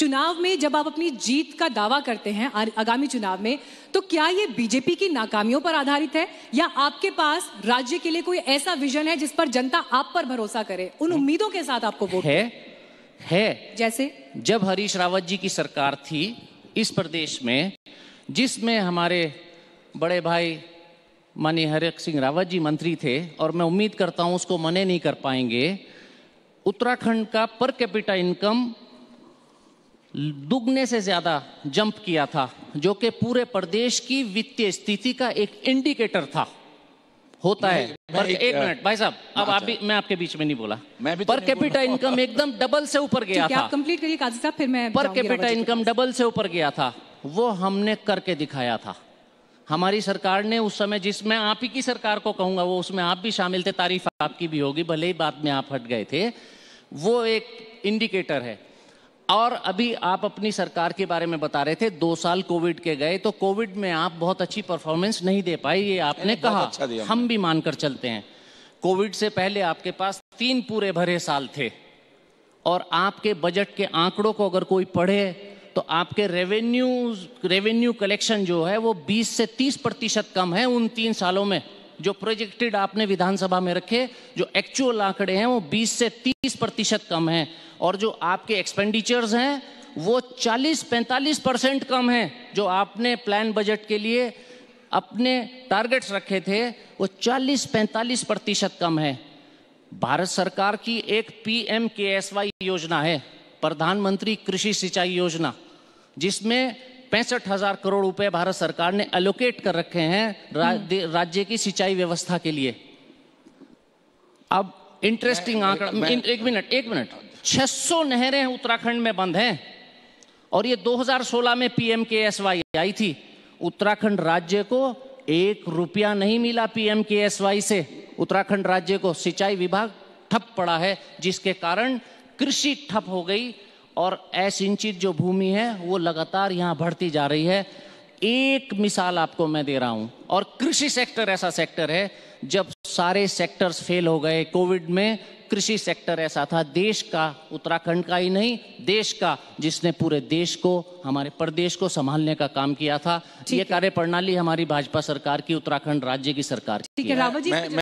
चुनाव में जब आप अपनी जीत का दावा करते हैं आगामी चुनाव में तो क्या ये बीजेपी की नाकामियों पर आधारित है या आपके पास राज्य के लिए कोई ऐसा विजन है जिस पर जनता आप पर भरोसा करे उन हम्म। उम्मीदों के साथ आपको वोट है है जैसे जब हरीश रावत जी की सरकार थी इस प्रदेश में जिसमें हमारे बड़े भाई मानी हरिक सिंह रावत जी मंत्री थे और मैं उम्मीद करता हूं उसको मने नहीं कर पाएंगे उत्तराखंड का पर कैपिटा इनकम दुगने से ज़्यादा जंप किया था जो कि पूरे प्रदेश की वित्तीय स्थिति का एक इंडिकेटर था होता है पर एक, एक मिनट भाई साहब अब अच्छा। आप भी मैं आपके बीच में नहीं बोला मैं भी तो पर कैपिटा इनकम एकदम डबल से ऊपर गया था कंप्लीट करिए काजी साहब फिर मैं पर कैपिटा इनकम डबल से ऊपर गया था वो हमने करके दिखाया था हमारी सरकार ने उस समय जिसमें आप ही की सरकार को कहूंगा वो उसमें आप भी शामिल थे तारीफ आपकी भी होगी भले ही बाद में आप हट गए थे वो एक इंडिकेटर है और अभी आप अपनी सरकार के बारे में बता रहे थे दो साल कोविड के गए तो कोविड में आप बहुत अच्छी परफॉर्मेंस नहीं दे पाए ये आपने कहा अच्छा हम भी मानकर चलते हैं कोविड से पहले आपके पास तीन पूरे भरे साल थे और आपके बजट के आंकड़ों को अगर कोई पढ़े तो आपके रेवेन्यू रेवेन्यू कलेक्शन जो है वो 20 से 30 प्रतिशत कम है उन तीन सालों में जो प्रोजेक्टेड आपने विधानसभा में रखे जो एक्चुअल आंकड़े हैं वो 20 से 30 प्रतिशत कम हैं और जो आपके एक्सपेंडिचर्स हैं वो 40-45 परसेंट कम हैं जो आपने प्लान बजट के लिए अपने टारगेट्स रखे थे वो 40-45 प्रतिशत कम है भारत सरकार की एक P M K S Y योजना है प्रधानमंत्री कृषि सिंचाई योजना जिसमें पैंसठ हजार करोड़ रुपए भारत सरकार ने एलोकेट कर रखे हैं रा, हम्म। राज्य की सिंचाई व्यवस्था के लिए अब इंटरेस्टिंग आंकड़ा एक मिनट एक मिनट 600 नहरें उत्तराखंड में बंद हैं और ये 2016 में पीएम के एस वाई आई थी उत्तराखंड राज्य को एक रुपया नहीं मिला पीएम के एस वाई से उत्तराखंड राज्य को सिंचाई विभाग ठप पड़ा है जिसके कारण कृषि ठप हो गई और असिंचित जो भूमि है वो लगातार यहाँ बढ़ती जा रही है एक मिसाल आपको मैं दे रहा हूँ और कृषि सेक्टर ऐसा सेक्टर है जब सारे सेक्टर्स फेल हो गए कोविड में कृषि सेक्टर ऐसा था देश का उत्तराखंड का ही नहीं देश का जिसने पूरे देश को हमारे प्रदेश को संभालने का काम किया था ये कार्य प्रणाली हमारी भाजपा सरकार की उत्तराखंड राज्य की सरकार ठीक है